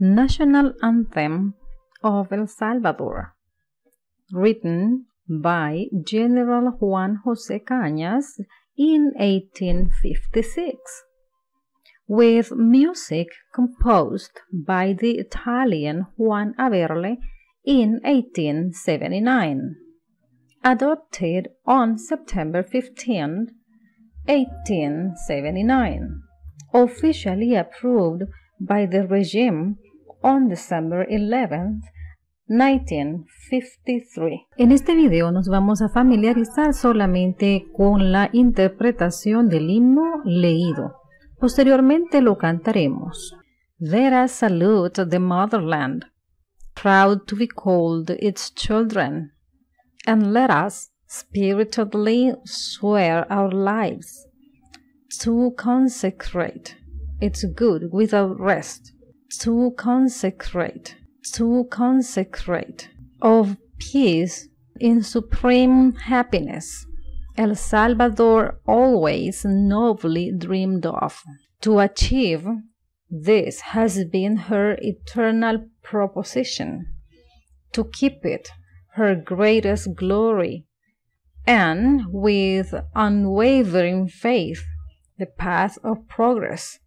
National Anthem of El Salvador, written by General Juan Jose Cañas in 1856, with music composed by the Italian Juan Averle in 1879, adopted on September 15, 1879, officially approved by the regime on December 11, 1953. En este video nos vamos a familiarizar solamente con la interpretación del himno leído. Posteriormente lo cantaremos. Let us salute the motherland, proud to be called its children, and let us spiritually swear our lives to consecrate its good without rest to consecrate, to consecrate of peace in supreme happiness. El Salvador always nobly dreamed of. To achieve this has been her eternal proposition. To keep it, her greatest glory. And with unwavering faith, the path of progress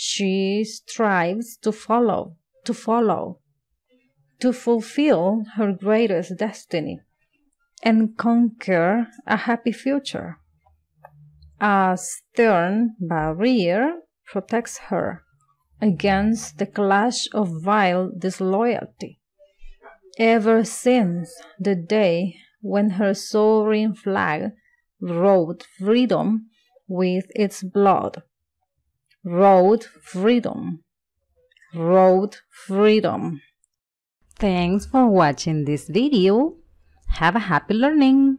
she strives to follow, to follow, to fulfill her greatest destiny and conquer a happy future. A stern barrier protects her against the clash of vile disloyalty. Ever since the day when her sovereign flag wrote freedom with its blood, road freedom road freedom thanks for watching this video have a happy learning